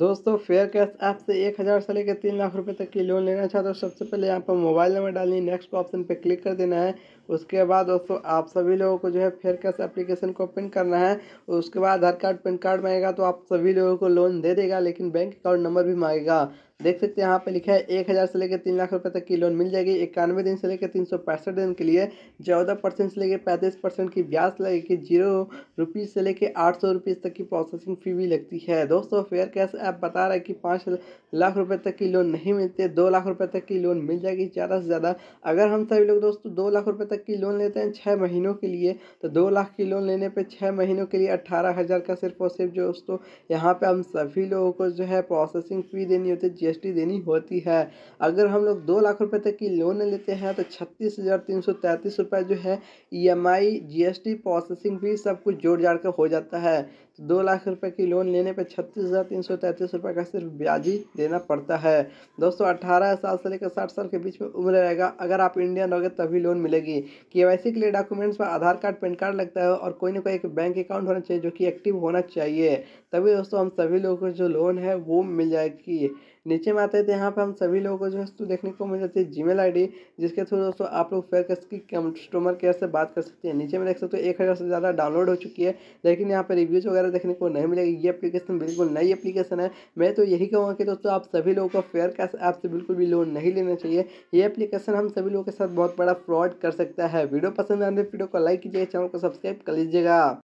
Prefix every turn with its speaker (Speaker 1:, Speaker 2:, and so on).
Speaker 1: दोस्तों fair cash app से एक हज़ार से लेकर तीन लाख रुपए तक की लोन लेना चाहते हो सबसे पहले यहाँ पर मोबाइल नंबर डालनी नेक्स्ट ऑप्शन पे क्लिक कर देना है उसके बाद दोस्तों आप सभी लोगों को जो है फेयर कैश एप्लीकेशन को ओपन करना है उसके बाद आधार कार्ड पैन कार्ड मांगेगा तो आप सभी लोगों को लोन दे देगा लेकिन बैंक अकाउंट नंबर भी मांगेगा देख सकते हैं यहाँ पे लिखा है एक हज़ार से लेकर तीन लाख रुपए तक की लोन मिल जाएगी इक्यानवे दिन से लेकर तीन सौ पैंसठ दिन के लिए चौदह परसेंट से लेकर पैंतीस परसेंट की ब्याज लगेगी जीरो रुपीज़ से लेकर आठ सौ रुपीज़ तक की प्रोसेसिंग फ़ी भी लगती है दोस्तों फेयर कैश ऐप बता रहा है कि पाँच लाख रुपये तक की लोन नहीं मिलती दो लाख रुपये तक की लोन मिल जाएगी ज़्यादा से ज़्यादा अगर हम सभी लोग दोस्तों दो लाख रुपये तक की लोन लेते हैं छः महीनों के लिए तो दो लाख की लोन लेने पर छः महीनों के लिए अट्ठारह हज़ार का सिर्फ और सिर्फ जो दोस्तों यहाँ पर हम सभी लोगों को जो है प्रोसेसिंग फ़ी देनी होती है जीएसटी देनी होती है अगर हम लोग दो लाख रुपए तक की लोन लेते हैं तो छत्तीस हज़ार तीन सौ तैंतीस रुपये जो है ईएमआई जीएसटी प्रोसेसिंग भी सब कुछ जोड़ जाड़ कर हो जाता है तो दो लाख रुपए की लोन लेने पर छत्तीस हज़ार तीन सौ तैंतीस रुपये का सिर्फ ब्याज ही देना पड़ता है दोस्तों अठारह साल से लेकर साठ साल के बीच में उम्र रहेगा अगर आप इंडियन रहोगे तभी लोन मिलेगी के वाई के लिए डॉक्यूमेंट्स पर आधार कार्ड पैन कार्ड लगता है और कोई ना कोई एक बैंक अकाउंट होना चाहिए जो कि एक्टिव होना चाहिए तभी दोस्तों हम सभी लोगों को जो लोन है वो मिल जाएगी नीचे में आते हैं तो यहाँ पर हम सभी लोगों को जो है तो देखने को मिल जाती है जी मेल जिसके थ्रू दोस्तों आप लोग फेयर की कस्टमर केयर से बात कर सकते हैं नीचे में देख सकते हो एक हज़ार से ज़्यादा डाउनलोड हो चुकी है लेकिन यहाँ पर रिव्यूज़ वगैरह देखने को नहीं मिलेगी ये अपलीकेशन बिल्कुल नई एप्लीकेशन है मैं तो यही कहूँगा कि दोस्तों आप सभी लोगों को फेयर कैस ऐप से बिल्कुल भी लोन नहीं लेना चाहिए ये अपलीकेशन हम सभी लोगों के साथ बहुत बड़ा फ्रॉड कर सकता है वीडियो पसंद आने वीडियो को लाइक कीजिएगा चैनल को सब्सक्राइब कर लीजिएगा